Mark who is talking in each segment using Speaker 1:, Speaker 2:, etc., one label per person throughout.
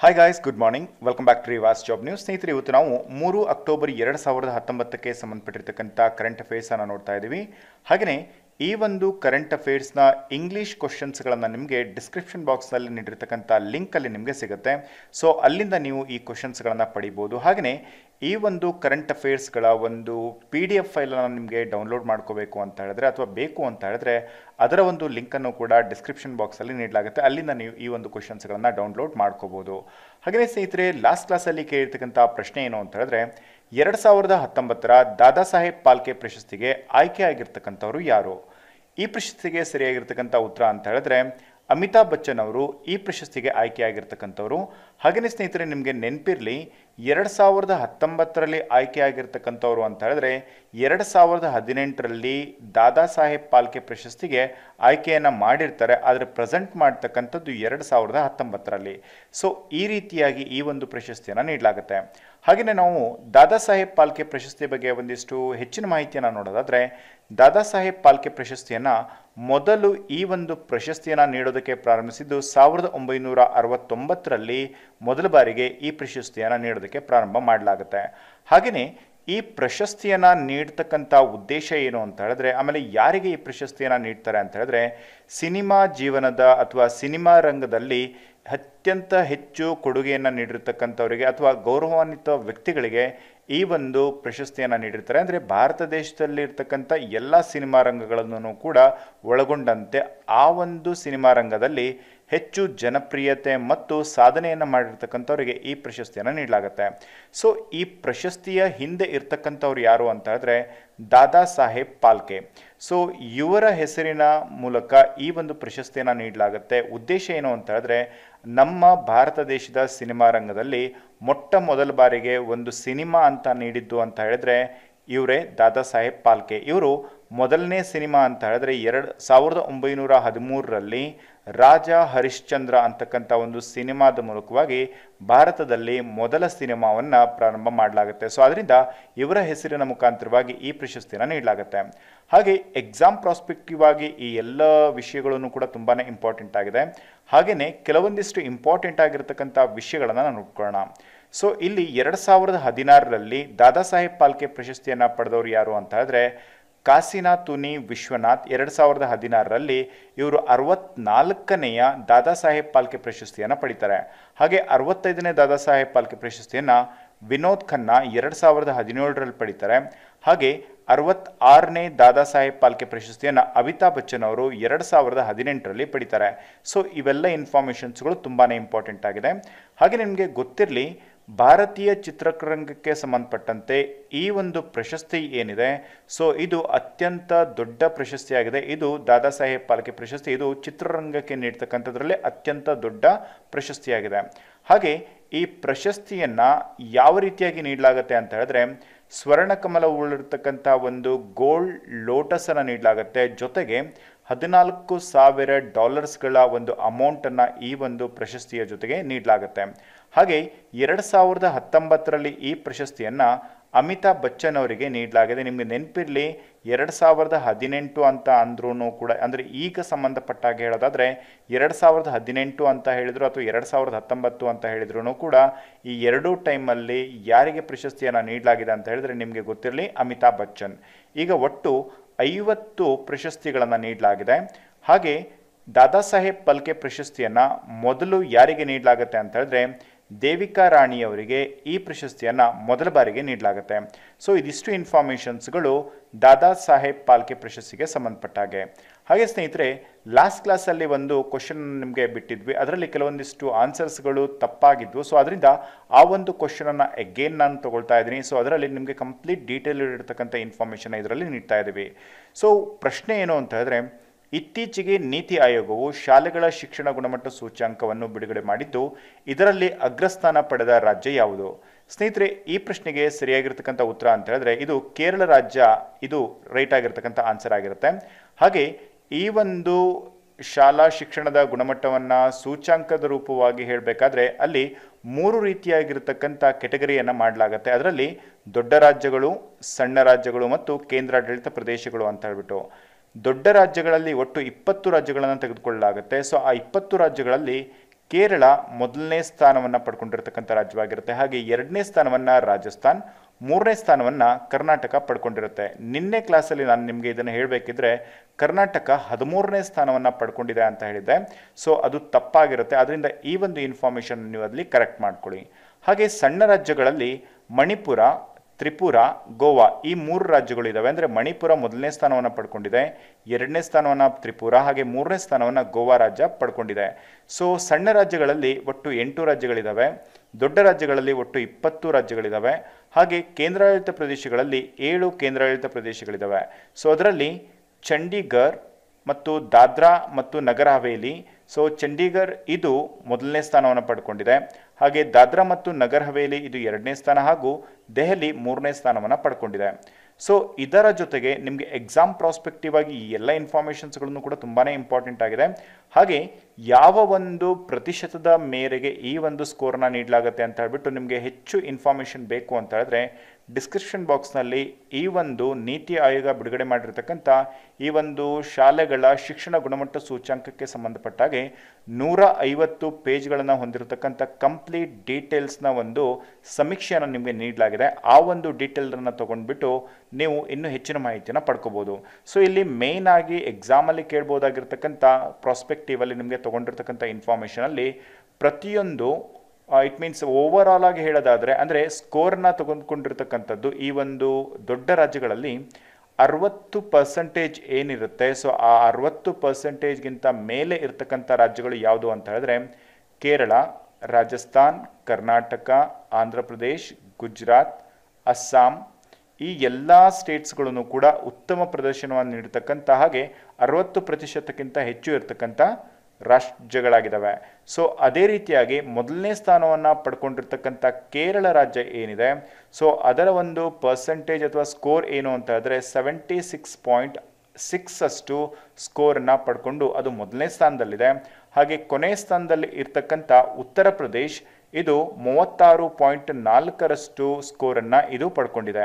Speaker 1: hi guys good morning welcome back to ರಿವಾಸ್ job news ಸ್ನೇಹಿತರೆ ಇವತ್ತು ನಾವು ಮೂರು ಅಕ್ಟೋಬರ್ ಎರಡು ಸಾವಿರದ ಹತ್ತೊಂಬತ್ತಕ್ಕೆ ಸಂಬಂಧಪಟ್ಟಿರ್ತಕ್ಕಂಥ ಕರೆಂಟ್ ಅಫೇರ್ಸನ್ನು ನೋಡ್ತಾ ಇದ್ದೀವಿ ಹಾಗೆಯೇ ಈ ಒಂದು ಕರೆಂಟ್ ಅಫೇರ್ಸ್ನ ಇಂಗ್ಲೀಷ್ ಕ್ವಶನ್ಸ್ಗಳನ್ನು ನಿಮಗೆ ಡಿಸ್ಕ್ರಿಪ್ಷನ್ ಬಾಕ್ಸ್ನಲ್ಲಿ ನೀಡಿರ್ತಕ್ಕಂಥ ಲಿಂಕಲ್ಲಿ ನಿಮಗೆ ಸಿಗುತ್ತೆ ಸೊ ಅಲ್ಲಿಂದ ನೀವು ಈ ಕ್ವಶನ್ಸ್ಗಳನ್ನು ಪಡಿಬೋದು ಹಾಗೆಯೇ ಈ ಒಂದು ಕರೆಂಟ್ ಅಫೇರ್ಸ್ಗಳ ಒಂದು ಪಿ ಡಿ ಎಫ್ ಫೈಲನ್ನು ನಿಮಗೆ ಡೌನ್ಲೋಡ್ ಮಾಡ್ಕೋಬೇಕು ಅಂತ ಹೇಳಿದ್ರೆ ಅಥವಾ ಬೇಕು ಅಂತ ಹೇಳಿದ್ರೆ ಅದರ ಒಂದು ಲಿಂಕನ್ನು ಕೂಡ ಡಿಸ್ಕ್ರಿಪ್ಷನ್ ಬಾಕ್ಸಲ್ಲಿ ನೀಡಲಾಗುತ್ತೆ ಅಲ್ಲಿಂದ ನೀವು ಈ ಒಂದು ಕ್ವಶನ್ಸ್ಗಳನ್ನು ಡೌನ್ಲೋಡ್ ಮಾಡ್ಕೋಬೋದು ಹಾಗೆಯೇ ಸ್ನೇಹಿತರೆ ಲಾಸ್ಟ್ ಕ್ಲಾಸಲ್ಲಿ ಕೇಳಿರ್ತಕ್ಕಂಥ ಪ್ರಶ್ನೆ ಏನು ಅಂತ ಹೇಳಿದ್ರೆ ಎರಡು ಸಾವಿರದ ಹತ್ತೊಂಬತ್ತರ ದಾದಾ ಸಾಹೇಬ್ ಪಾಲ್ಕೆ ಪ್ರಶಸ್ತಿಗೆ ಆಗಿರ್ತಕ್ಕಂಥವ್ರು ಯಾರು ಈ ಪ್ರಶಸ್ತಿಗೆ ಸರಿಯಾಗಿರ್ತಕ್ಕಂಥ ಉತ್ತರ ಅಂತ ಹೇಳಿದ್ರೆ ಅಮಿತಾಬ್ ಬಚ್ಚನ್ ಅವರು ಈ ಪ್ರಶಸ್ತಿಗೆ ಆಯ್ಕೆಯಾಗಿರ್ತಕ್ಕಂಥವ್ರು ಹಾಗೆಯೇ ಸ್ನೇಹಿತರೆ ನಿಮಗೆ ನೆನಪಿರಲಿ ಎರಡು ಸಾವಿರದ ಹತ್ತೊಂಬತ್ತರಲ್ಲಿ ಆಯ್ಕೆಯಾಗಿರ್ತಕ್ಕಂಥವ್ರು ಅಂತ ಹೇಳಿದ್ರೆ ಎರಡು ಸಾವಿರದ ಹದಿನೆಂಟರಲ್ಲಿ ದಾದಾ ಸಾಹೇಬ್ ಪಾಲ್ಕೆ ಪ್ರಶಸ್ತಿಗೆ ಆಯ್ಕೆಯನ್ನು ಮಾಡಿರ್ತಾರೆ ಆದರೆ ಪ್ರೆಸೆಂಟ್ ಮಾಡ್ತಕ್ಕಂಥದ್ದು ಎರಡು ಸಾವಿರದ ಹತ್ತೊಂಬತ್ತರಲ್ಲಿ ಸೊ ಈ ರೀತಿಯಾಗಿ ಈ ಒಂದು ಪ್ರಶಸ್ತಿಯನ್ನು ನೀಡಲಾಗುತ್ತೆ ಹಾಗೆಯೇ ನಾವು ದಾದಾ ಸಾಹೇಬ್ ಪಾಲ್ಕೆ ಪ್ರಶಸ್ತಿ ಬಗ್ಗೆ ಒಂದಿಷ್ಟು ಹೆಚ್ಚಿನ ಮಾಹಿತಿಯನ್ನು ನೋಡೋದಾದರೆ ದಾದಾ ಸಾಹೇಬ್ ಪಾಲ್ಕೆ ಪ್ರಶಸ್ತಿಯನ್ನು ಮೊದಲು ಈ ಒಂದು ಪ್ರಶಸ್ತಿಯನ್ನು ನೀಡೋದಕ್ಕೆ ಪ್ರಾರಂಭಿಸಿದ್ದು ಸಾವಿರದ ಒಂಬೈನೂರ ಅರವತ್ತೊಂಬತ್ತರಲ್ಲಿ ಮೊದಲ ಬಾರಿಗೆ ಈ ಪ್ರಶಸ್ತಿಯನ್ನು ನೀಡೋದಕ್ಕೆ ಪ್ರಾರಂಭ ಮಾಡಲಾಗುತ್ತೆ ಹಾಗೆಯೇ ಈ ಪ್ರಶಸ್ತಿಯನ್ನು ನೀಡ್ತಕ್ಕಂಥ ಉದ್ದೇಶ ಏನು ಅಂತ ಹೇಳಿದ್ರೆ ಆಮೇಲೆ ಯಾರಿಗೆ ಈ ಪ್ರಶಸ್ತಿಯನ್ನು ನೀಡ್ತಾರೆ ಅಂತ ಹೇಳಿದ್ರೆ ಸಿನಿಮಾ ಜೀವನದ ಅಥವಾ ಸಿನಿಮಾ ರಂಗದಲ್ಲಿ ಅತ್ಯಂತ ಹೆಚ್ಚು ಕೊಡುಗೆಯನ್ನು ನೀಡಿರ್ತಕ್ಕಂಥವರಿಗೆ ಅಥವಾ ಗೌರವಾನ್ವಿತ ವ್ಯಕ್ತಿಗಳಿಗೆ ಈ ಒಂದು ಪ್ರಶಸ್ತಿಯನ್ನು ನೀಡಿರ್ತಾರೆ ಅಂದರೆ ಭಾರತ ದೇಶದಲ್ಲಿ ಎಲ್ಲ ಸಿನಿಮಾ ರಂಗಗಳನ್ನು ಕೂಡ ಒಳಗೊಂಡಂತೆ ಆ ಒಂದು ಸಿನಿಮಾ ರಂಗದಲ್ಲಿ ಹೆಚ್ಚು ಜನಪ್ರಿಯತೆ ಮತ್ತು ಸಾಧನೆಯನ್ನು ಮಾಡಿರ್ತಕ್ಕಂಥವ್ರಿಗೆ ಈ ಪ್ರಶಸ್ತಿಯನ್ನು ನೀಡಲಾಗುತ್ತೆ ಸೊ ಈ ಪ್ರಶಸ್ತಿಯ ಹಿಂದೆ ಇರ್ತಕ್ಕಂಥವ್ರು ಯಾರು ಅಂತ ಹೇಳಿದ್ರೆ ದಾದಾ ಸಾಹೇಬ್ ಪಾಲ್ಕೆ ಸೊ ಇವರ ಹೆಸರಿನ ಮೂಲಕ ಈ ಒಂದು ಪ್ರಶಸ್ತಿಯನ್ನು ನೀಡಲಾಗುತ್ತೆ ಉದ್ದೇಶ ಏನು ಅಂತ ಹೇಳಿದ್ರೆ ನಮ್ಮ ಭಾರತ ದೇಶದ ಸಿನಿಮಾ ರಂಗದಲ್ಲಿ ಮೊಟ್ಟ ಮೊದಲ ಬಾರಿಗೆ ಒಂದು ಸಿನಿಮಾ ಅಂತ ನೀಡಿದ್ದು ಅಂತ ಹೇಳಿದ್ರೆ ಇವರೇ ದಾದಾ ಸಾಹೇಬ್ ಪಾಲ್ಕೆ ಇವರು ಮೊದಲನೇ ಸಿನಿಮಾ ಅಂತ ಹೇಳಿದ್ರೆ ಎರಡು ಸಾವಿರದ ಒಂಬೈನೂರ ಹದಿಮೂರರಲ್ಲಿ ರಾಜ ಹರಿಶ್ಚಂದ್ರ ಅಂತಕ್ಕಂಥ ಒಂದು ಸಿನಿಮಾದ ಮೂಲಕವಾಗಿ ಭಾರತದಲ್ಲಿ ಮೊದಲ ಸಿನಿಮಾವನ್ನು ಪ್ರಾರಂಭ ಮಾಡಲಾಗುತ್ತೆ ಸೊ ಅದರಿಂದ ಇವರ ಹೆಸರಿನ ಮುಖಾಂತರವಾಗಿ ಈ ಪ್ರಶಸ್ತಿಯನ್ನು ನೀಡಲಾಗುತ್ತೆ ಹಾಗೆ ಎಕ್ಸಾಮ್ ಪ್ರಾಸ್ಪೆಕ್ಟಿವ್ ಆಗಿ ಈ ಎಲ್ಲ ವಿಷಯಗಳನ್ನು ಕೂಡ ತುಂಬಾ ಇಂಪಾರ್ಟೆಂಟ್ ಆಗಿದೆ ಹಾಗೆಯೇ ಕೆಲವೊಂದಿಷ್ಟು ಇಂಪಾರ್ಟೆಂಟ್ ಆಗಿರತಕ್ಕಂಥ ವಿಷಯಗಳನ್ನು ನಾವು ನೋಡ್ಕೊಳ್ಳೋಣ ಸೊ ಇಲ್ಲಿ ಎರಡು ಸಾವಿರದ ಹದಿನಾರರಲ್ಲಿ ದಾದಾ ಸಾಹೇಬ್ ಪಾಲ್ಕೆ ಪ್ರಶಸ್ತಿಯನ್ನು ಪಡೆದವರು ಯಾರು ಅಂತ ಹೇಳಿದ್ರೆ ಕಾಸಿನಾ ತುನಿ ವಿಶ್ವನಾಥ್ ಎರಡು ಸಾವಿರದ ಹದಿನಾರರಲ್ಲಿ ಇವರು ಅರವತ್ನಾಲ್ಕನೆಯ ದಾದಾ ಸಾಹೇಬ್ ಪಾಲ್ಕೆ ಪ್ರಶಸ್ತಿಯನ್ನು ಪಡಿತಾರೆ ಹಾಗೆ ಅರವತ್ತೈದನೇ ದಾದಾ ಸಾಹೇಬ್ ಪಾಲ್ಕೆ ಪ್ರಶಸ್ತಿಯನ್ನು ವಿನೋದ್ ಖನ್ನಾ ಎರಡು ಸಾವಿರದ ಹದಿನೇಳರಲ್ಲಿ ಪಡಿತಾರೆ ಹಾಗೆ ಅರವತ್ತಾರನೇ ದಾದಾ ಸಾಹೇಬ್ ಪಾಲ್ಕೆ ಪ್ರಶಸ್ತಿಯನ್ನು ಅಮಿತಾಬ್ ಬಚ್ಚನ್ ಅವರು ಎರಡು ಸಾವಿರದ ಹದಿನೆಂಟರಲ್ಲಿ ಪಡಿತಾರೆ ಸೊ ಇವೆಲ್ಲ ಇನ್ಫಾರ್ಮೇಷನ್ಸ್ಗಳು ತುಂಬಾ ಇಂಪಾರ್ಟೆಂಟ್ ಆಗಿದೆ ಹಾಗೆ ನಿಮಗೆ ಗೊತ್ತಿರಲಿ ಭಾರತೀಯ ಚಿತ್ರರಂಗಕ್ಕೆ ಸಂಬಂಧಪಟ್ಟಂತೆ ಈ ಒಂದು ಪ್ರಶಸ್ತಿ ಏನಿದೆ ಸೊ ಇದು ಅತ್ಯಂತ ದೊಡ್ಡ ಪ್ರಶಸ್ತಿಯಾಗಿದೆ ಇದು ದಾದಾ ಸಾಹೇಬ್ ಪಾಲ್ಕೆ ಪ್ರಶಸ್ತಿ ಇದು ಚಿತ್ರರಂಗಕ್ಕೆ ನೀಡ್ತಕ್ಕಂಥದ್ರಲ್ಲಿ ಅತ್ಯಂತ ದೊಡ್ಡ ಪ್ರಶಸ್ತಿಯಾಗಿದೆ ಹಾಗೆ ಈ ಪ್ರಶಸ್ತಿಯನ್ನು ಯಾವ ರೀತಿಯಾಗಿ ನೀಡಲಾಗುತ್ತೆ ಅಂತ ಹೇಳಿದ್ರೆ ಕಮಲವುಳ್ಳಿರ್ತಕ್ಕಂಥ ಒಂದು ಗೋಲ್ಡ್ ಲೋಟಸನ್ನು ನೀಡಲಾಗುತ್ತೆ ಜೊತೆಗೆ ಹದಿನಾಲ್ಕು ಸಾವಿರ ಡಾಲರ್ಸ್ಗಳ ಒಂದು ಅಮೌಂಟನ್ನು ಈ ಒಂದು ಪ್ರಶಸ್ತಿಯ ಜೊತೆಗೆ ನೀಡಲಾಗುತ್ತೆ ಹಾಗೆ ಎರಡು ಸಾವಿರದ ಹತ್ತೊಂಬತ್ತರಲ್ಲಿ ಈ ಪ್ರಶಸ್ತಿಯನ್ನು ಅಮಿತಾಬ್ ಬಚ್ಚನ್ ಅವರಿಗೆ ನೀಡಲಾಗಿದೆ ನಿಮಗೆ ನೆನಪಿರಲಿ ಎರಡು ಸಾವಿರದ ಹದಿನೆಂಟು ಅಂತ ಅಂದ್ರೂ ಕೂಡ ಅಂದರೆ ಈಗ ಸಂಬಂಧಪಟ್ಟಾಗ ಹೇಳೋದಾದರೆ ಎರಡು ಸಾವಿರದ ಹದಿನೆಂಟು ಅಂತ ಹೇಳಿದರು ಅಥವಾ ಎರಡು ಸಾವಿರದ ಹತ್ತೊಂಬತ್ತು ಅಂತ ಹೇಳಿದ್ರು ಕೂಡ ಈ ಎರಡೂ ಟೈಮಲ್ಲಿ ಯಾರಿಗೆ ಪ್ರಶಸ್ತಿಯನ್ನು ನೀಡಲಾಗಿದೆ ಅಂತ ಹೇಳಿದರೆ ನಿಮಗೆ ಗೊತ್ತಿರಲಿ ಅಮಿತಾಬ್ ಬಚ್ಚನ್ ಈಗ ಒಟ್ಟು ಐವತ್ತು ಪ್ರಶಸ್ತಿಗಳನ್ನು ನೀಡಲಾಗಿದೆ ಹಾಗೆ ದಾದಾ ಸಾಹೇಬ್ ಪಲ್ಕೆ ಪ್ರಶಸ್ತಿಯನ್ನು ಮೊದಲು ಯಾರಿಗೆ ನೀಡಲಾಗುತ್ತೆ ಅಂತ ಹೇಳಿದ್ರೆ ದೇವಿಕಾ ರಾಣಿಯವರಿಗೆ ಈ ಪ್ರಶಸ್ತಿಯನ್ನು ಮೊದಲ ಬಾರಿಗೆ ನೀಡಲಾಗುತ್ತೆ ಸೊ ಇದಿಷ್ಟು ಇನ್ಫಾರ್ಮೇಷನ್ಸ್ಗಳು ದಾದಾ ಸಾಹೇಬ್ ಪಾಲ್ಕೆ ಪ್ರಶಸ್ತಿಗೆ ಸಂಬಂಧಪಟ್ಟಾಗೆ ಹಾಗೆ ಸ್ನೇಹಿತರೆ ಲಾಸ್ಟ್ ಕ್ಲಾಸಲ್ಲಿ ಒಂದು ಕ್ವಶನ್ ನಿಮಗೆ ಬಿಟ್ಟಿದ್ವಿ ಅದರಲ್ಲಿ ಕೆಲವೊಂದಿಷ್ಟು ಆನ್ಸರ್ಸ್ಗಳು ತಪ್ಪಾಗಿದ್ವು ಸೊ ಅದರಿಂದ ಆ ಒಂದು ಕ್ವಶನನ್ನು ಎಗೇನ್ ನಾನು ತೊಗೊಳ್ತಾ ಇದ್ದೀನಿ ಸೊ ಅದರಲ್ಲಿ ನಿಮಗೆ ಕಂಪ್ಲೀಟ್ ಡೀಟೇಲ್ ಇರತಕ್ಕಂಥ ಇನ್ಫಾರ್ಮೇಷನ್ ಇದರಲ್ಲಿ ನೀಡ್ತಾ ಇದ್ದೀವಿ ಸೊ ಪ್ರಶ್ನೆ ಏನು ಅಂತ ಹೇಳಿದ್ರೆ ಇತ್ತೀಚೆಗೆ ನೀತಿ ಆಯೋಗವು ಶಾಲೆಗಳ ಶಿಕ್ಷಣ ಗುಣಮಟ್ಟ ಸೂಚ್ಯಾಂಕವನ್ನು ಬಿಡುಗಡೆ ಮಾಡಿದ್ದು ಇದರಲ್ಲಿ ಅಗ್ರಸ್ಥಾನ ಪಡೆದ ರಾಜ್ಯ ಯಾವುದು ಸ್ನೇಹಿತರೆ ಈ ಪ್ರಶ್ನೆಗೆ ಸರಿಯಾಗಿರ್ತಕ್ಕಂಥ ಉತ್ತರ ಅಂತ ಹೇಳಿದ್ರೆ ಇದು ಕೇರಳ ರಾಜ್ಯ ಇದು ರೈಟ್ ಆಗಿರ್ತಕ್ಕಂಥ ಆನ್ಸರ್ ಆಗಿರುತ್ತೆ ಹಾಗೆ ಈ ಒಂದು ಶಾಲಾ ಶಿಕ್ಷಣದ ಗುಣಮಟ್ಟವನ್ನು ಸೂಚ್ಯಾಂಕದ ರೂಪವಾಗಿ ಹೇಳಬೇಕಾದ್ರೆ ಅಲ್ಲಿ ಮೂರು ರೀತಿಯಾಗಿರ್ತಕ್ಕಂಥ ಕೆಟಗರಿಯನ್ನು ಮಾಡಲಾಗತ್ತೆ ಅದರಲ್ಲಿ ದೊಡ್ಡ ರಾಜ್ಯಗಳು ಸಣ್ಣ ರಾಜ್ಯಗಳು ಮತ್ತು ಕೇಂದ್ರಾಡಳಿತ ಪ್ರದೇಶಗಳು ಅಂತ ಹೇಳ್ಬಿಟ್ಟು ದೊಡ್ಡ ರಾಜ್ಯಗಳಲ್ಲಿ ಒಟ್ಟು ಇಪ್ಪತ್ತು ರಾಜ್ಯಗಳನ್ನು ತೆಗೆದುಕೊಳ್ಳಲಾಗುತ್ತೆ ಸೊ ಆ ಇಪ್ಪತ್ತು ರಾಜ್ಯಗಳಲ್ಲಿ ಕೇರಳ ಮೊದಲನೇ ಸ್ಥಾನವನ್ನು ಪಡ್ಕೊಂಡಿರತಕ್ಕಂಥ ರಾಜ್ಯವಾಗಿರುತ್ತೆ ಹಾಗೆ ಎರಡನೇ ಸ್ಥಾನವನ್ನು ರಾಜಸ್ಥಾನ್ ಮೂರನೇ ಸ್ಥಾನವನ್ನು ಕರ್ನಾಟಕ ಪಡ್ಕೊಂಡಿರುತ್ತೆ ನಿನ್ನೆ ಕ್ಲಾಸಲ್ಲಿ ನಾನು ನಿಮಗೆ ಇದನ್ನು ಹೇಳಬೇಕಿದ್ರೆ ಕರ್ನಾಟಕ ಹದಿಮೂರನೇ ಸ್ಥಾನವನ್ನು ಪಡ್ಕೊಂಡಿದೆ ಅಂತ ಹೇಳಿದೆ ಸೊ ಅದು ತಪ್ಪಾಗಿರುತ್ತೆ ಅದರಿಂದ ಈ ಒಂದು ಇನ್ಫಾರ್ಮೇಷನ್ ನೀವು ಅಲ್ಲಿ ಕರೆಕ್ಟ್ ಮಾಡ್ಕೊಳ್ಳಿ ಹಾಗೆ ಸಣ್ಣ ರಾಜ್ಯಗಳಲ್ಲಿ ಮಣಿಪುರ ತ್ರಿಪುರ ಗೋವಾ ಈ ಮೂರು ರಾಜ್ಯಗಳಿದ್ದಾವೆ ಅಂದರೆ ಮಣಿಪುರ ಮೊದಲನೇ ಸ್ಥಾನವನ್ನು ಪಡ್ಕೊಂಡಿದೆ ಎರಡನೇ ಸ್ಥಾನವನ್ನು ತ್ರಿಪುರ ಹಾಗೆ ಮೂರನೇ ಸ್ಥಾನವನ್ನು ಗೋವಾ ರಾಜ್ಯ ಪಡ್ಕೊಂಡಿದೆ ಸೊ ಸಣ್ಣ ರಾಜ್ಯಗಳಲ್ಲಿ ಒಟ್ಟು ಎಂಟು ರಾಜ್ಯಗಳಿದ್ದಾವೆ ದೊಡ್ಡ ರಾಜ್ಯಗಳಲ್ಲಿ ಒಟ್ಟು ಇಪ್ಪತ್ತು ರಾಜ್ಯಗಳಿದ್ದಾವೆ ಹಾಗೆ ಕೇಂದ್ರಾಡಳಿತ ಪ್ರದೇಶಗಳಲ್ಲಿ ಏಳು ಕೇಂದ್ರಾಡಳಿತ ಪ್ರದೇಶಗಳಿದ್ದಾವೆ ಸೊ ಅದರಲ್ಲಿ ಚಂಡೀಗರ್ ಮತ್ತು ದಾದ್ರಾ ಮತ್ತು ನಗರ ಹವೇಲಿ ಸೊ ಚಂಡೀಗರ್ ಇದು ಮೊದಲನೇ ಸ್ಥಾನವನ್ನು ಪಡ್ಕೊಂಡಿದೆ ಹಾಗೆ ದಾದ್ರಾ ಮತ್ತು ನಗರ್ ಹವೇಲಿ ಇದು ಎರಡನೇ ಸ್ಥಾನ ಹಾಗೂ ದೆಹಲಿ ಮೂರನೇ ಸ್ಥಾನವನ್ನು ಪಡ್ಕೊಂಡಿದೆ ಸೊ ಇದರ ಜೊತೆಗೆ ನಿಮಗೆ ಎಕ್ಸಾಮ್ ಪ್ರಾಸ್ಪೆಕ್ಟಿವ್ ಆಗಿ ಈ ಎಲ್ಲ ಇನ್ಫಾರ್ಮೇಷನ್ಸ್ಗಳನ್ನು ಕೂಡ ತುಂಬಾ ಇಂಪಾರ್ಟೆಂಟ್ ಆಗಿದೆ ಹಾಗೆ ಯಾವ ಒಂದು ಪ್ರತಿಶತದ ಮೇರೆಗೆ ಈ ಒಂದು ಸ್ಕೋರ್ನ ನೀಡಲಾಗುತ್ತೆ ಅಂತ ಹೇಳ್ಬಿಟ್ಟು ನಿಮಗೆ ಹೆಚ್ಚು ಇನ್ಫಾರ್ಮೇಷನ್ ಬೇಕು ಅಂತ ಹೇಳಿದ್ರೆ ಡಿಸ್ಕ್ರಿಪ್ಷನ್ ಬಾಕ್ಸ್ನಲ್ಲಿ ಈ ಒಂದು ನೀತಿ ಆಯೋಗ ಬಿಡುಗಡೆ ಮಾಡಿರ್ತಕ್ಕಂಥ ಈ ಒಂದು ಶಾಲೆಗಳ ಶಿಕ್ಷಣ ಗುಣಮಟ್ಟ ಸೂಚ್ಯಾಂಕಕ್ಕೆ ಸಂಬಂಧಪಟ್ಟಾಗೆ ನೂರ ಐವತ್ತು ಪೇಜ್ಗಳನ್ನು ಹೊಂದಿರತಕ್ಕಂಥ ಕಂಪ್ಲೀಟ್ ಡೀಟೇಲ್ಸ್ನ ಒಂದು ಸಮೀಕ್ಷೆಯನ್ನು ನಿಮಗೆ ನೀಡಲಾಗಿದೆ ಆ ಒಂದು ಡೀಟೇಲನ್ನು ತೊಗೊಂಡ್ಬಿಟ್ಟು ನೀವು ಇನ್ನೂ ಹೆಚ್ಚಿನ ಮಾಹಿತಿಯನ್ನು ಪಡ್ಕೋಬೋದು ಸೊ ಇಲ್ಲಿ ಮೇಯ್ನ್ ಆಗಿ ಎಕ್ಸಾಮಲ್ಲಿ ಕೇಳ್ಬೋದಾಗಿರ್ತಕ್ಕಂಥ ಪ್ರಾಸ್ಪೆಕ್ಟಿವಲ್ಲಿ ನಿಮಗೆ ತೊಗೊಂಡಿರ್ತಕ್ಕಂಥ ಇನ್ಫಾರ್ಮೇಷನಲ್ಲಿ ಪ್ರತಿಯೊಂದು ಇಟ್ ಮೀನ್ಸ್ ಓವರ್ ಆಲ್ ಆಗಿ ಹೇಳೋದಾದರೆ ಅಂದರೆ ಸ್ಕೋರ್ನ ತಗೊಂಡ್ಕೊಂಡಿರ್ತಕ್ಕಂಥದ್ದು ಈ ಒಂದು ದೊಡ್ಡ ರಾಜ್ಯಗಳಲ್ಲಿ ಅರವತ್ತು ಪರ್ಸೆಂಟೇಜ್ ಏನಿರುತ್ತೆ ಸೊ ಆ ಅರವತ್ತು ಪರ್ಸೆಂಟೇಜ್ಗಿಂತ ಮೇಲೆ ಇರ್ತಕ್ಕಂಥ ರಾಜ್ಯಗಳು ಯಾವುದು ಅಂತ ಹೇಳಿದ್ರೆ ಕೇರಳ ರಾಜಸ್ಥಾನ್ ಕರ್ನಾಟಕ ಆಂಧ್ರ ಪ್ರದೇಶ್ ಗುಜರಾತ್ ಅಸ್ಸಾಂ ಈ ಎಲ್ಲ ಸ್ಟೇಟ್ಸ್ಗಳನ್ನು ಕೂಡ ಉತ್ತಮ ಪ್ರದರ್ಶನವನ್ನು ನೀಡತಕ್ಕಂಥ ಹಾಗೆ ಅರವತ್ತು ಪ್ರತಿಶತಕ್ಕಿಂತ ಹೆಚ್ಚು ಇರತಕ್ಕಂಥ ರಾಜ್ಯಗಳಾಗಿದ್ದಾವೆ ಸೊ ಅದೇ ರೀತಿಯಾಗಿ ಮೊದಲನೇ ಸ್ಥಾನವನ್ನು ಪಡ್ಕೊಂಡಿರ್ತಕ್ಕಂಥ ಕೇರಳ ರಾಜ್ಯ ಏನಿದೆ ಸೊ ಅದರ ಒಂದು ಪರ್ಸೆಂಟೇಜ್ ಅಥವಾ ಸ್ಕೋರ್ ಏನು ಅಂತ ಹೇಳಿದ್ರೆ ಸೆವೆಂಟಿ ಸಿಕ್ಸ್ ಪಾಯಿಂಟ್ ಸಿಕ್ಸ್ ಅಷ್ಟು ಸ್ಕೋರನ್ನು ಪಡ್ಕೊಂಡು ಅದು ಮೊದಲನೇ ಸ್ಥಾನದಲ್ಲಿದೆ ಹಾಗೆ ಕೊನೆಯ ಸ್ಥಾನದಲ್ಲಿ ಇರತಕ್ಕಂಥ ಉತ್ತರ ಪ್ರದೇಶ್ ಇದು ಮೂವತ್ತಾರು ಪಾಯಿಂಟ್ ನಾಲ್ಕರಷ್ಟು ಸ್ಕೋರನ್ನು ಇದು ಪಡ್ಕೊಂಡಿದೆ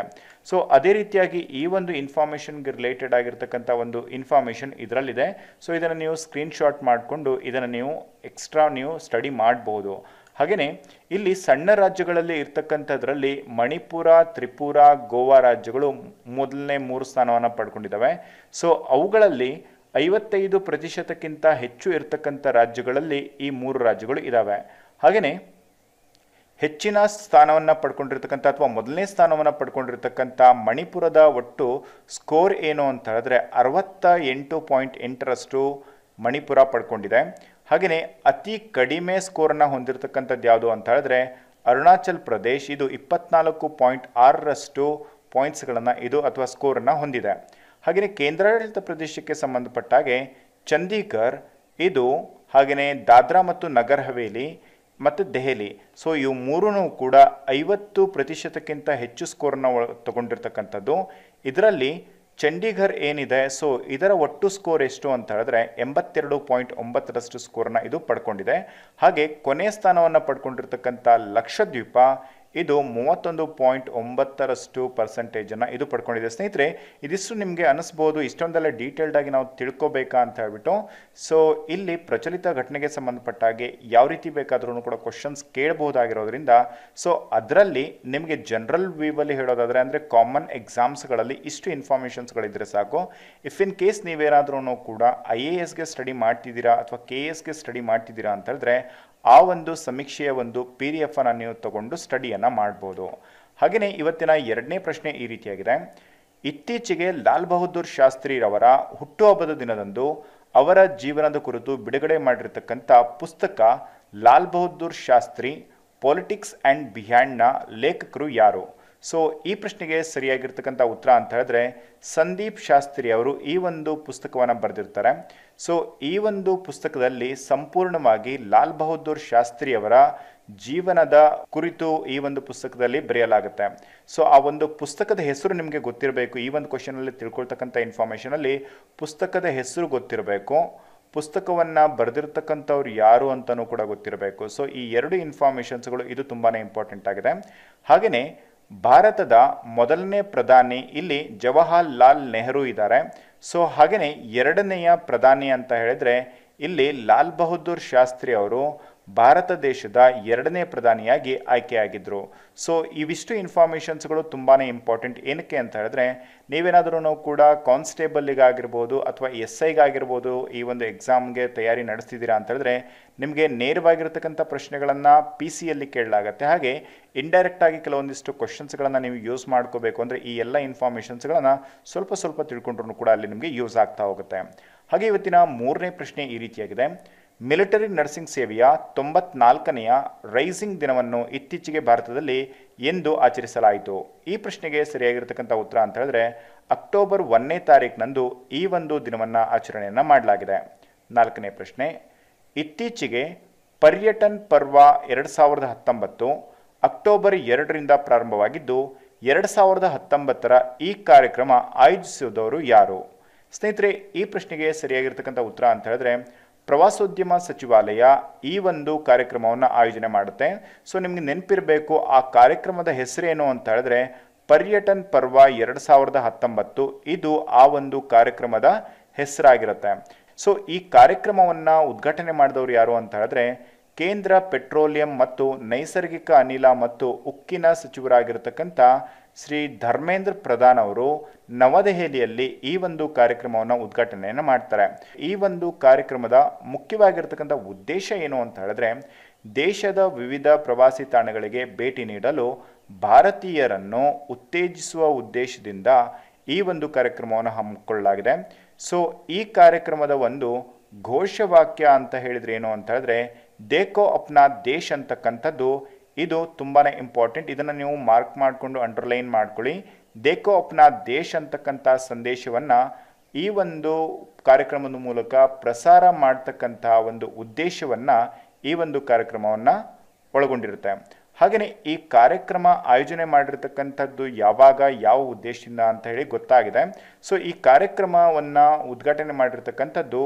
Speaker 1: ಸೊ ಅದೇ ರೀತಿಯಾಗಿ ಈ ಒಂದು ಇನ್ಫಾರ್ಮೇಷನ್ಗೆ ರಿಲೇಟೆಡ್ ಆಗಿರ್ತಕ್ಕಂಥ ಒಂದು ಇನ್ಫಾರ್ಮೇಷನ್ ಇದರಲ್ಲಿದೆ ಸೊ ಇದನ್ನು ನೀವು ಸ್ಕ್ರೀನ್ಶಾಟ್ ಮಾಡಿಕೊಂಡು ಇದನ್ನು ನೀವು ಎಕ್ಸ್ಟ್ರಾ ನೀವು ಸ್ಟಡಿ ಮಾಡಬಹುದು ಹಾಗೆಯೇ ಇಲ್ಲಿ ಸಣ್ಣ ರಾಜ್ಯಗಳಲ್ಲಿ ಇರ್ತಕ್ಕಂಥದ್ರಲ್ಲಿ ಮಣಿಪುರ ತ್ರಿಪುರ ಗೋವಾ ರಾಜ್ಯಗಳು ಮೊದಲನೇ ಮೂರು ಸ್ಥಾನವನ್ನು ಪಡ್ಕೊಂಡಿದ್ದಾವೆ ಸೊ ಅವುಗಳಲ್ಲಿ ಐವತ್ತೈದು ಪ್ರತಿಶತಕ್ಕಿಂತ ಹೆಚ್ಚು ಇರತಕ್ಕಂಥ ರಾಜ್ಯಗಳಲ್ಲಿ ಈ ಮೂರು ರಾಜ್ಯಗಳು ಇದ್ದಾವೆ ಹಾಗೆಯೇ ಹೆಚ್ಚಿನ ಸ್ಥಾನವನ್ನು ಪಡ್ಕೊಂಡಿರ್ತಕ್ಕಂಥ ಅಥವಾ ಮೊದಲನೇ ಸ್ಥಾನವನ್ನು ಪಡ್ಕೊಂಡಿರ್ತಕ್ಕಂಥ ಮಣಿಪುರದ ಒಟ್ಟು ಸ್ಕೋರ್ ಏನು ಅಂತ ಹೇಳಿದ್ರೆ ಅರವತ್ತ ಎಂಟು ಪಾಯಿಂಟ್ ಎಂಟರಷ್ಟು ಮಣಿಪುರ ಪಡ್ಕೊಂಡಿದೆ ಹಾಗೆಯೇ ಅತಿ ಕಡಿಮೆ ಸ್ಕೋರನ್ನು ಹೊಂದಿರತಕ್ಕಂಥದ್ದು ಯಾವುದು ಅಂತ ಹೇಳಿದ್ರೆ ಅರುಣಾಚಲ್ ಪ್ರದೇಶ್ ಇದು ಇಪ್ಪತ್ನಾಲ್ಕು ಪಾಯಿಂಟ್ ಆರರಷ್ಟು ಪಾಯಿಂಟ್ಸ್ಗಳನ್ನು ಇದು ಅಥವಾ ಸ್ಕೋರನ್ನು ಹೊಂದಿದೆ ಹಾಗೆಯೇ ಕೇಂದ್ರಾಡಳಿತ ಪ್ರದೇಶಕ್ಕೆ ಹಾಗೆ ಚಂದೀಗರ್ ಇದು ಹಾಗೆಯೇ ದಾದ್ರಾ ಮತ್ತು ನಗರ್ ಹವೇಲಿ ಮತ್ತು ದೆಹಲಿ ಸೊ ಇವು ಮೂರೂ ಕೂಡ ಐವತ್ತು ಪ್ರತಿಶತಕ್ಕಿಂತ ಹೆಚ್ಚು ಸ್ಕೋರನ್ನು ತಗೊಂಡಿರ್ತಕ್ಕಂಥದ್ದು ಇದರಲ್ಲಿ ಚಂಡೀಘರ್ ಏನಿದೆ ಸೊ ಇದರ ಒಟ್ಟು ಸ್ಕೋರ್ ಎಷ್ಟು ಅಂತ ಹೇಳಿದ್ರೆ ಎಂಬತ್ತೆರಡು ಪಾಯಿಂಟ್ ಒಂಬತ್ತರಷ್ಟು ಸ್ಕೋರ್ನ ಇದು ಪಡ್ಕೊಂಡಿದೆ ಹಾಗೆ ಕೊನೆಯ ಸ್ಥಾನವನ್ನು ಪಡ್ಕೊಂಡಿರ್ತಕ್ಕಂಥ ಲಕ್ಷದ್ವೀಪ ಇದು ಮೂವತ್ತೊಂದು ಪಾಯಿಂಟ್ ಒಂಬತ್ತರಷ್ಟು ಪರ್ಸೆಂಟೇಜನ್ನು ಇದು ಪಡ್ಕೊಂಡಿದೆ ಸ್ನೇಹಿತರೆ ಇದಿಷ್ಟು ನಿಮಗೆ ಅನಿಸ್ಬೋದು ಇಷ್ಟೊಂದೆಲ್ಲ ಡೀಟೇಲ್ಡಾಗಿ ನಾವು ತಿಳ್ಕೊಬೇಕಾ ಅಂತ ಹೇಳ್ಬಿಟ್ಟು ಸೊ ಇಲ್ಲಿ ಪ್ರಚಲಿತ ಘಟನೆಗೆ ಹಾಗೆ ಯಾವ ರೀತಿ ಬೇಕಾದ್ರೂ ಕೂಡ ಕ್ವಶನ್ಸ್ ಕೇಳಬಹುದಾಗಿರೋದ್ರಿಂದ ಸೊ ಅದರಲ್ಲಿ ನಿಮಗೆ ಜನರಲ್ ವ್ಯೂವಲ್ಲಿ ಹೇಳೋದಾದರೆ ಅಂದರೆ ಕಾಮನ್ ಎಕ್ಸಾಮ್ಸ್ಗಳಲ್ಲಿ ಇಷ್ಟು ಇನ್ಫಾರ್ಮೇಷನ್ಸ್ಗಳಿದ್ದರೆ ಸಾಕು ಇಫ್ ಇನ್ ಕೇಸ್ ನೀವೇನಾದ್ರೂ ಕೂಡ ಐ ಎ ಎಸ್ಗೆ ಸ್ಟಡಿ ಮಾಡ್ತಿದ್ದೀರಾ ಅಥವಾ ಕೆ ಎಸ್ಗೆ ಸ್ಟಡಿ ಮಾಡ್ತಿದ್ದೀರಾ ಅಂತ ಹೇಳಿದ್ರೆ ಆ ಒಂದು ಸಮೀಕ್ಷೆಯ ಒಂದು ಪಿ ಡಿ ಎಫ್ ಅನ್ನು ನೀವು ತಗೊಂಡು ಸ್ಟಡಿಯನ್ನು ಮಾಡ್ಬೋದು ಹಾಗೆಯೇ ಇವತ್ತಿನ ಎರಡನೇ ಪ್ರಶ್ನೆ ಈ ರೀತಿಯಾಗಿದೆ ಇತ್ತೀಚೆಗೆ ಲಾಲ್ ಬಹದ್ದೂರ್ ಶಾಸ್ತ್ರಿರವರ ಹುಟ್ಟುಹಬ್ಬದ ದಿನದಂದು ಅವರ ಜೀವನದ ಕುರಿತು ಬಿಡುಗಡೆ ಮಾಡಿರತಕ್ಕಂಥ ಪುಸ್ತಕ ಲಾಲ್ ಬಹದ್ದೂರ್ ಶಾಸ್ತ್ರಿ ಪೊಲಿಟಿಕ್ಸ್ ಆ್ಯಂಡ್ ಬಿಹ್ಯಾಂಡ್ನ ಲೇಖಕರು ಯಾರು ಸೊ ಈ ಪ್ರಶ್ನೆಗೆ ಸರಿಯಾಗಿರ್ತಕ್ಕಂಥ ಉತ್ತರ ಅಂತ ಹೇಳಿದ್ರೆ ಸಂದೀಪ್ ಶಾಸ್ತ್ರಿ ಅವರು ಈ ಒಂದು ಪುಸ್ತಕವನ್ನು ಬರೆದಿರ್ತಾರೆ ಸೊ ಈ ಒಂದು ಪುಸ್ತಕದಲ್ಲಿ ಸಂಪೂರ್ಣವಾಗಿ ಲಾಲ್ ಬಹದ್ದೂರ್ ಶಾಸ್ತ್ರಿ ಅವರ ಜೀವನದ ಕುರಿತು ಈ ಒಂದು ಪುಸ್ತಕದಲ್ಲಿ ಬರೆಯಲಾಗುತ್ತೆ ಸೊ ಆ ಒಂದು ಪುಸ್ತಕದ ಹೆಸರು ನಿಮಗೆ ಗೊತ್ತಿರಬೇಕು ಈ ಒಂದು ಕ್ವಶನಲ್ಲಿ ತಿಳ್ಕೊಳ್ತಕ್ಕಂಥ ಇನ್ಫಾರ್ಮೇಷನಲ್ಲಿ ಪುಸ್ತಕದ ಹೆಸರು ಗೊತ್ತಿರಬೇಕು ಪುಸ್ತಕವನ್ನು ಬರೆದಿರ್ತಕ್ಕಂಥವ್ರು ಯಾರು ಅಂತಲೂ ಕೂಡ ಗೊತ್ತಿರಬೇಕು ಸೊ ಈ ಎರಡು ಇನ್ಫಾರ್ಮೇಷನ್ಸ್ಗಳು ಇದು ತುಂಬಾ ಇಂಪಾರ್ಟೆಂಟ್ ಆಗಿದೆ ಹಾಗೆಯೇ ಭಾರತದ ಮೊದಲನೇ ಪ್ರಧಾನಿ ಇಲ್ಲಿ ಜವಾಹರ್ ಲಾಲ್ ನೆಹರು ಇದ್ದಾರೆ ಸೊ ಹಾಗೆಯೇ ಎರಡನೆಯ ಪ್ರಧಾನಿ ಅಂತ ಹೇಳಿದರೆ ಇಲ್ಲಿ ಲಾಲ್ ಬಹದ್ದೂರ್ ಶಾಸ್ತ್ರಿ ಅವರು ಭಾರತ ದೇಶದ ಎರಡನೇ ಪ್ರಧಾನಿಯಾಗಿ ಆಯ್ಕೆಯಾಗಿದ್ದರು ಸೊ ಇವಿಷ್ಟು ಇನ್ಫಾರ್ಮೇಷನ್ಸ್ಗಳು ತುಂಬಾ ಇಂಪಾರ್ಟೆಂಟ್ ಏನಕ್ಕೆ ಅಂತ ಹೇಳಿದ್ರೆ ನೀವೇನಾದರೂ ಕೂಡ ಕಾನ್ಸ್ಟೇಬಲ್ಗಾಗಿರ್ಬೋದು ಅಥವಾ ಎಸ್ ಐಗಾಗಿರ್ಬೋದು ಈ ಒಂದು ಎಕ್ಸಾಮ್ಗೆ ತಯಾರಿ ನಡೆಸ್ತಿದ್ದೀರಾ ಅಂತ ಹೇಳಿದ್ರೆ ನಿಮಗೆ ನೇರವಾಗಿರ್ತಕ್ಕಂಥ ಪ್ರಶ್ನೆಗಳನ್ನು ಪಿ ಸಿಯಲ್ಲಿ ಕೇಳಲಾಗತ್ತೆ ಹಾಗೆ ಇಂಡೈರೆಕ್ಟಾಗಿ ಕೆಲವೊಂದಿಷ್ಟು ಕ್ವಶನ್ಸ್ಗಳನ್ನು ನೀವು ಯೂಸ್ ಮಾಡ್ಕೋಬೇಕು ಅಂದರೆ ಈ ಎಲ್ಲ ಇನ್ಫಾರ್ಮೇಷನ್ಸ್ಗಳನ್ನು ಸ್ವಲ್ಪ ಸ್ವಲ್ಪ ತಿಳ್ಕೊಂಡ್ರೂ ಕೂಡ ಅಲ್ಲಿ ನಿಮಗೆ ಯೂಸ್ ಆಗ್ತಾ ಹೋಗುತ್ತೆ ಹಾಗೆ ಇವತ್ತಿನ ಮೂರನೇ ಪ್ರಶ್ನೆ ಈ ರೀತಿಯಾಗಿದೆ ಮಿಲಿಟರಿ ನರ್ಸಿಂಗ್ ಸೇವೆಯ ತೊಂಬತ್ನಾಲ್ಕನೆಯ ರೈಸಿಂಗ್ ದಿನವನ್ನು ಇತ್ತೀಚೆಗೆ ಭಾರತದಲ್ಲಿ ಎಂದು ಆಚರಿಸಲಾಯಿತು ಈ ಪ್ರಶ್ನೆಗೆ ಸರಿಯಾಗಿರತಕ್ಕಂಥ ಉತ್ತರ ಅಂತ ಹೇಳಿದ್ರೆ ಅಕ್ಟೋಬರ್ ಒಂದನೇ ತಾರೀಕಿನಂದು ಈ ಒಂದು ದಿನವನ್ನು ಆಚರಣೆಯನ್ನು ಮಾಡಲಾಗಿದೆ ನಾಲ್ಕನೇ ಪ್ರಶ್ನೆ ಇತ್ತೀಚೆಗೆ ಪರ್ಯಟನ್ ಪರ್ವ ಎರಡು ಸಾವಿರದ ಹತ್ತೊಂಬತ್ತು ಅಕ್ಟೋಬರ್ ಎರಡರಿಂದ ಪ್ರಾರಂಭವಾಗಿದ್ದು ಎರಡು ಸಾವಿರದ ಹತ್ತೊಂಬತ್ತರ ಈ ಕಾರ್ಯಕ್ರಮ ಆಯೋಜಿಸಿದವರು ಯಾರು ಸ್ನೇಹಿತರೆ ಈ ಪ್ರಶ್ನೆಗೆ ಸರಿಯಾಗಿರ್ತಕ್ಕಂಥ ಉತ್ತರ ಅಂತ ಹೇಳಿದ್ರೆ ಪ್ರವಾಸೋದ್ಯಮ ಸಚಿವಾಲಯ ಈ ಒಂದು ಕಾರ್ಯಕ್ರಮವನ್ನು ಆಯೋಜನೆ ಮಾಡುತ್ತೆ ಸೊ ನಿಮಗೆ ನೆನಪಿರಬೇಕು ಆ ಕಾರ್ಯಕ್ರಮದ ಹೆಸರೇನು ಅಂತ ಹೇಳಿದ್ರೆ ಪರ್ಯಟನ್ ಪರ್ವ ಎರಡು ಸಾವಿರದ ಹತ್ತೊಂಬತ್ತು ಇದು ಆ ಒಂದು ಕಾರ್ಯಕ್ರಮದ ಹೆಸರಾಗಿರುತ್ತೆ ಸೊ ಈ ಕಾರ್ಯಕ್ರಮವನ್ನು ಉದ್ಘಾಟನೆ ಮಾಡಿದವರು ಯಾರು ಅಂತ ಹೇಳಿದ್ರೆ ಕೇಂದ್ರ ಪೆಟ್ರೋಲಿಯಂ ಮತ್ತು ನೈಸರ್ಗಿಕ ಅನಿಲ ಮತ್ತು ಉಕ್ಕಿನ ಸಚಿವರಾಗಿರ್ತಕ್ಕಂಥ ಶ್ರೀ ಧರ್ಮೇಂದ್ರ ಪ್ರಧಾನ್ ಅವರು ನವದೆಹಲಿಯಲ್ಲಿ ಈ ಒಂದು ಕಾರ್ಯಕ್ರಮವನ್ನು ಉದ್ಘಾಟನೆಯನ್ನು ಮಾಡ್ತಾರೆ ಈ ಒಂದು ಕಾರ್ಯಕ್ರಮದ ಮುಖ್ಯವಾಗಿರ್ತಕ್ಕಂಥ ಉದ್ದೇಶ ಏನು ಅಂತ ಹೇಳಿದ್ರೆ ದೇಶದ ವಿವಿಧ ಪ್ರವಾಸಿ ತಾಣಗಳಿಗೆ ಭೇಟಿ ನೀಡಲು ಭಾರತೀಯರನ್ನು ಉತ್ತೇಜಿಸುವ ಉದ್ದೇಶದಿಂದ ಈ ಒಂದು ಕಾರ್ಯಕ್ರಮವನ್ನು ಹಮ್ಮಿಕೊಳ್ಳಲಾಗಿದೆ ಸೊ ಈ ಕಾರ್ಯಕ್ರಮದ ಒಂದು ಘೋಷವಾಕ್ಯ ಅಂತ ಹೇಳಿದ್ರೆ ಏನು ಅಂತ ಹೇಳಿದ್ರೆ ದೇಕೋ ಅಪ್ನಾ ದೇಶ್ ಅಂತಕ್ಕಂಥದ್ದು ಇದು ತುಂಬಾ ಇಂಪಾರ್ಟೆಂಟ್ ಇದನ್ನು ನೀವು ಮಾರ್ಕ್ ಮಾಡಿಕೊಂಡು ಅಂಡರ್ಲೈನ್ ಮಾಡ್ಕೊಳ್ಳಿ ದೇಕೋ ಅಪ್ನ ದೇಶ್ ಅಂತಕ್ಕಂಥ ಸಂದೇಶವನ್ನು ಈ ಒಂದು ಕಾರ್ಯಕ್ರಮದ ಮೂಲಕ ಪ್ರಸಾರ ಮಾಡ್ತಕ್ಕಂತಹ ಒಂದು ಉದ್ದೇಶವನ್ನು ಈ ಒಂದು ಕಾರ್ಯಕ್ರಮವನ್ನು ಒಳಗೊಂಡಿರುತ್ತೆ ಹಾಗೆಯೇ ಈ ಕಾರ್ಯಕ್ರಮ ಆಯೋಜನೆ ಮಾಡಿರ್ತಕ್ಕಂಥದ್ದು ಯಾವಾಗ ಯಾವ ಉದ್ದೇಶದಿಂದ ಅಂತ ಹೇಳಿ ಗೊತ್ತಾಗಿದೆ ಸೊ ಈ ಕಾರ್ಯಕ್ರಮವನ್ನು ಉದ್ಘಾಟನೆ ಮಾಡಿರ್ತಕ್ಕಂಥದ್ದು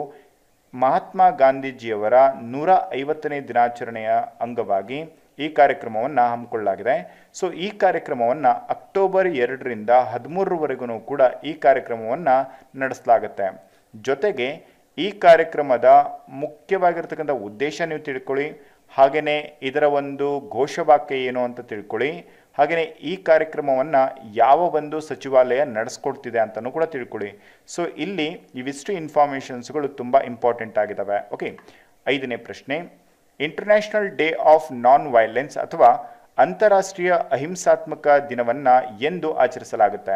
Speaker 1: ಮಹಾತ್ಮ ಗಾಂಧೀಜಿಯವರ ನೂರ ಐವತ್ತನೇ ದಿನಾಚರಣೆಯ ಅಂಗವಾಗಿ ಈ ಕಾರ್ಯಕ್ರಮವನ್ನು ಹಮ್ಮಿಕೊಳ್ಳಲಾಗಿದೆ ಸೊ ಈ ಕಾರ್ಯಕ್ರಮವನ್ನು ಅಕ್ಟೋಬರ್ ಎರಡರಿಂದ ಹದಿಮೂರರವರೆಗೂ ಕೂಡ ಈ ಕಾರ್ಯಕ್ರಮವನ್ನು ನಡೆಸಲಾಗುತ್ತೆ ಜೊತೆಗೆ ಈ ಕಾರ್ಯಕ್ರಮದ ಮುಖ್ಯವಾಗಿರ್ತಕ್ಕಂಥ ಉದ್ದೇಶ ನೀವು ತಿಳ್ಕೊಳ್ಳಿ ಹಾಗೆಯೇ ಇದರ ಒಂದು ಘೋಷವಾಕ್ಯ ಏನು ಅಂತ ತಿಳ್ಕೊಳ್ಳಿ ಹಾಗೆಯೇ ಈ ಕಾರ್ಯಕ್ರಮವನ್ನು ಯಾವ ಒಂದು ಸಚಿವಾಲಯ ನಡೆಸ್ಕೊಡ್ತಿದೆ ಅಂತಲೂ ಕೂಡ ತಿಳ್ಕೊಳ್ಳಿ ಸೊ ಇಲ್ಲಿ ಇವಿಷ್ಟು ಇನ್ಫಾರ್ಮೇಷನ್ಸ್ಗಳು ತುಂಬ ಇಂಪಾರ್ಟೆಂಟ್ ಆಗಿದ್ದಾವೆ ಓಕೆ ಐದನೇ ಪ್ರಶ್ನೆ international day of non violence ಅಥವಾ ಅಂತಾರಾಷ್ಟ್ರೀಯ ಅಹಿಂಸಾತ್ಮಕ ದಿನವನ್ನು ಎಂದು ಆಚರಿಸಲಾಗುತ್ತೆ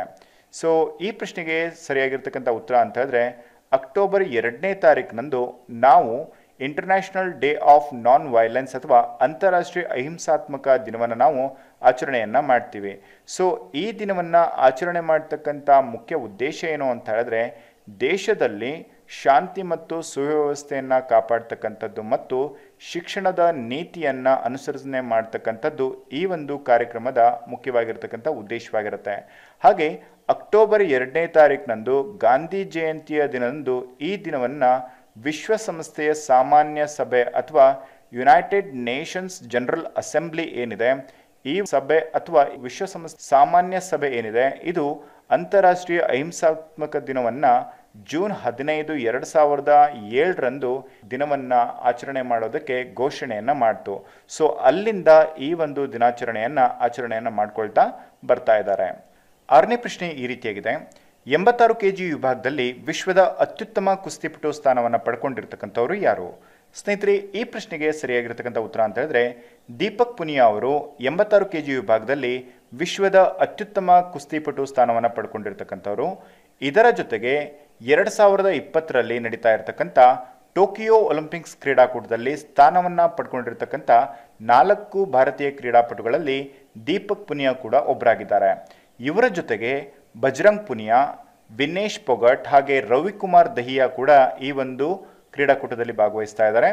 Speaker 1: ಸೊ ಈ ಪ್ರಶ್ನೆಗೆ ಸರಿಯಾಗಿರ್ತಕ್ಕಂಥ ಉತ್ತರ ಅಂತ ಹೇಳಿದ್ರೆ ಅಕ್ಟೋಬರ್ ಎರಡನೇ ತಾರೀಕಿನಂದು ನಾವು international day of non violence ಅಥವಾ ಅಂತಾರಾಷ್ಟ್ರೀಯ ಅಹಿಂಸಾತ್ಮಕ ದಿನವನ್ನು ನಾವು ಆಚರಣೆಯನ್ನು ಮಾಡ್ತೀವಿ ಸೊ ಈ ದಿನವನ್ನು ಆಚರಣೆ ಮಾಡ್ತಕ್ಕಂಥ ಮುಖ್ಯ ಉದ್ದೇಶ ಏನು ಅಂತ ಹೇಳಿದ್ರೆ ದೇಶದಲ್ಲಿ ಶಾಂತಿ ಮತ್ತು ಸುವ್ಯವಸ್ಥೆಯನ್ನು ಕಾಪಾಡ್ತಕ್ಕಂಥದ್ದು ಮತ್ತು ಶಿಕ್ಷಣದ ನೀತಿಯನ್ನು ಅನುಸರಣೆ ಮಾಡ್ತಕ್ಕಂಥದ್ದು ಈ ಒಂದು ಕಾರ್ಯಕ್ರಮದ ಮುಖ್ಯವಾಗಿರ್ತಕ್ಕಂಥ ಉದ್ದೇಶವಾಗಿರುತ್ತೆ ಹಾಗೆ ಅಕ್ಟೋಬರ್ ಎರಡನೇ ತಾರೀಕಿನಂದು ಗಾಂಧಿ ಜಯಂತಿಯ ದಿನದಂದು ಈ ದಿನವನ್ನು ವಿಶ್ವಸಂಸ್ಥೆಯ ಸಾಮಾನ್ಯ ಸಭೆ ಅಥವಾ ಯುನೈಟೆಡ್ ನೇಷನ್ಸ್ ಜನರಲ್ ಅಸೆಂಬ್ಲಿ ಏನಿದೆ ಈ ಸಭೆ ಅಥವಾ ವಿಶ್ವಸಂಸ್ಥೆ ಸಾಮಾನ್ಯ ಸಭೆ ಏನಿದೆ ಇದು ಅಂತಾರಾಷ್ಟ್ರೀಯ ಅಹಿಂಸಾತ್ಮಕ ದಿನವನ್ನು ಜೂನ್ ಹದಿನೈದು ಎರಡು ಸಾವಿರದ ಏಳರಂದು ದಿನವನ್ನು ಆಚರಣೆ ಮಾಡೋದಕ್ಕೆ ಘೋಷಣೆಯನ್ನು ಮಾಡ್ತು ಸೊ ಅಲ್ಲಿಂದ ಈ ಒಂದು ದಿನಾಚರಣೆಯನ್ನು ಆಚರಣೆಯನ್ನು ಮಾಡ್ಕೊಳ್ತಾ ಬರ್ತಾ ಇದ್ದಾರೆ ಆರನೇ ಪ್ರಶ್ನೆ ಈ ರೀತಿಯಾಗಿದೆ ಎಂಬತ್ತಾರು ಕೆ ಜಿ ವಿಭಾಗದಲ್ಲಿ ವಿಶ್ವದ ಅತ್ಯುತ್ತಮ ಕುಸ್ತಿಪಟು ಸ್ಥಾನವನ್ನು ಪಡ್ಕೊಂಡಿರ್ತಕ್ಕಂಥವ್ರು ಯಾರು ಸ್ನೇಹಿತರೆ ಈ ಪ್ರಶ್ನೆಗೆ ಸರಿಯಾಗಿರ್ತಕ್ಕಂಥ ಉತ್ತರ ಅಂತ ಹೇಳಿದ್ರೆ ದೀಪಕ್ ಪುನಿಯಾ ಅವರು ಎಂಬತ್ತಾರು ಕೆ ಜಿ ವಿಭಾಗದಲ್ಲಿ ವಿಶ್ವದ ಅತ್ಯುತ್ತಮ ಕುಸ್ತಿಪಟು ಸ್ಥಾನವನ್ನು ಪಡ್ಕೊಂಡಿರ್ತಕ್ಕಂಥವ್ರು ಇದರ ಜೊತೆಗೆ ಎರಡು ಸಾವಿರದ ಇಪ್ಪತ್ತರಲ್ಲಿ ನಡೀತಾ ಇರತಕ್ಕಂಥ ಟೋಕಿಯೋ ಒಲಿಂಪಿಕ್ಸ್ ಕ್ರೀಡಾಕೂಟದಲ್ಲಿ ಸ್ಥಾನವನ್ನು ಪಡ್ಕೊಂಡಿರ್ತಕ್ಕಂಥ ನಾಲ್ಕು ಭಾರತೀಯ ಕ್ರೀಡಾಪಟುಗಳಲ್ಲಿ ದೀಪಕ್ ಪುನಿಯಾ ಕೂಡ ಒಬ್ಬರಾಗಿದ್ದಾರೆ ಇವರ ಜೊತೆಗೆ ಬಜರಂಗ್ ಪುನಿಯಾ ವಿನೇಶ್ ಪೊಗಟ್ ಹಾಗೆ ರವಿಕುಮಾರ್ ದಹಿಯಾ ಕೂಡ ಈ ಒಂದು ಕ್ರೀಡಾಕೂಟದಲ್ಲಿ ಭಾಗವಹಿಸ್ತಾ ಇದ್ದಾರೆ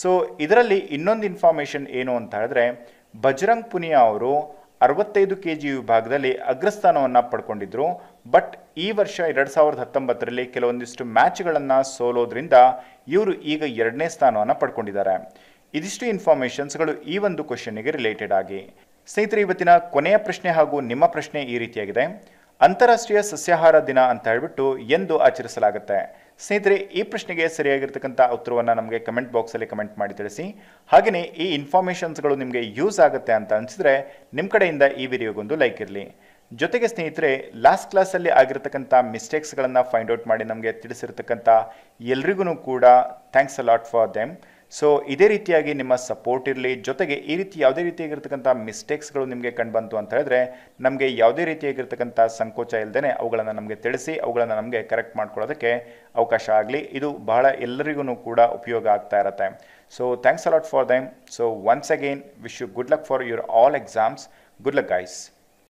Speaker 1: ಸೊ ಇದರಲ್ಲಿ ಇನ್ನೊಂದು ಇನ್ಫಾರ್ಮೇಷನ್ ಏನು ಅಂತ ಹೇಳಿದ್ರೆ ಬಜರಂಗ್ ಪುನಿಯಾ ಅವರು ಅರವತ್ತೈದು ಕೆ ಜಿ ವಿಭಾಗದಲ್ಲಿ ಅಗ್ರಸ್ಥಾನವನ್ನು ಪಡ್ಕೊಂಡಿದ್ರು ಬಟ್ ಈ ವರ್ಷ ಎರಡು ಸಾವಿರದ ಹತ್ತೊಂಬತ್ತರಲ್ಲಿ ಕೆಲವೊಂದಿಷ್ಟು ಮ್ಯಾಚ್ಗಳನ್ನು ಸೋಲೋದ್ರಿಂದ ಇವರು ಈಗ ಎರಡನೇ ಸ್ಥಾನವನ್ನು ಪಡ್ಕೊಂಡಿದ್ದಾರೆ ಇದಿಷ್ಟು ಇನ್ಫಾರ್ಮೇಷನ್ಸ್ಗಳು ಈ ಒಂದು ಗೆ ರಿಲೇಟೆಡ್ ಆಗಿ ಸ್ನೇಹಿತರೆ ಇವತ್ತಿನ ಕೊನೆಯ ಪ್ರಶ್ನೆ ಹಾಗೂ ನಿಮ್ಮ ಪ್ರಶ್ನೆ ಈ ರೀತಿಯಾಗಿದೆ ಅಂತಾರಾಷ್ಟ್ರೀಯ ಸಸ್ಯಾಹಾರ ದಿನ ಅಂತ ಹೇಳ್ಬಿಟ್ಟು ಎಂದು ಆಚರಿಸಲಾಗುತ್ತೆ ಸ್ನೇಹಿತರೆ ಈ ಪ್ರಶ್ನೆಗೆ ಸರಿಯಾಗಿರ್ತಕ್ಕಂಥ ಉತ್ತರವನ್ನು ನಮಗೆ ಕಮೆಂಟ್ ಬಾಕ್ಸಲ್ಲಿ ಕಮೆಂಟ್ ಮಾಡಿ ತಿಳಿಸಿ ಹಾಗೆಯೇ ಈ ಇನ್ಫಾರ್ಮೇಷನ್ಸ್ಗಳು ನಿಮಗೆ ಯೂಸ್ ಆಗುತ್ತೆ ಅಂತ ಅನಿಸಿದ್ರೆ ನಿಮ್ಮ ಕಡೆಯಿಂದ ಈ ವಿಡಿಯೋಗೊಂದು ಲೈಕ್ ಇರಲಿ ಜೊತೆಗೆ ಸ್ನೇಹಿತರೆ ಲಾಸ್ಟ್ ಕ್ಲಾಸಲ್ಲಿ ಆಗಿರತಕ್ಕಂಥ ಮಿಸ್ಟೇಕ್ಸ್ಗಳನ್ನು ಫೈಂಡ್ ಔಟ್ ಮಾಡಿ ನಮಗೆ ತಿಳಿಸಿರ್ತಕ್ಕಂಥ ಎಲ್ರಿಗೂ ಕೂಡ thanks a lot for them so ಇದೇ ರೀತಿಯಾಗಿ ನಿಮ್ಮ ಸಪೋರ್ಟ್ ಇರಲಿ ಜೊತೆಗೆ ಈ ರೀತಿ ಯಾವುದೇ ರೀತಿಯಾಗಿರ್ತಕ್ಕಂಥ ಮಿಸ್ಟೇಕ್ಸ್ಗಳು ನಿಮಗೆ ಕಂಡುಬಂತು ಅಂತ ಹೇಳಿದ್ರೆ ನಮಗೆ ಯಾವುದೇ ರೀತಿಯಾಗಿರ್ತಕ್ಕಂಥ ಸಂಕೋಚ ಇಲ್ಲದೇ ಅವುಗಳನ್ನು ನಮಗೆ ತಿಳಿಸಿ ಅವುಗಳನ್ನು ನಮಗೆ ಕರೆಕ್ಟ್ ಮಾಡ್ಕೊಳ್ಳೋದಕ್ಕೆ ಅವಕಾಶ ಆಗಲಿ ಇದು ಬಹಳ ಎಲ್ಲರಿಗೂ ಕೂಡ ಉಪಯೋಗ ಆಗ್ತಾ ಇರುತ್ತೆ so thanks a lot for them so once again wish you good luck for your all exams good luck guys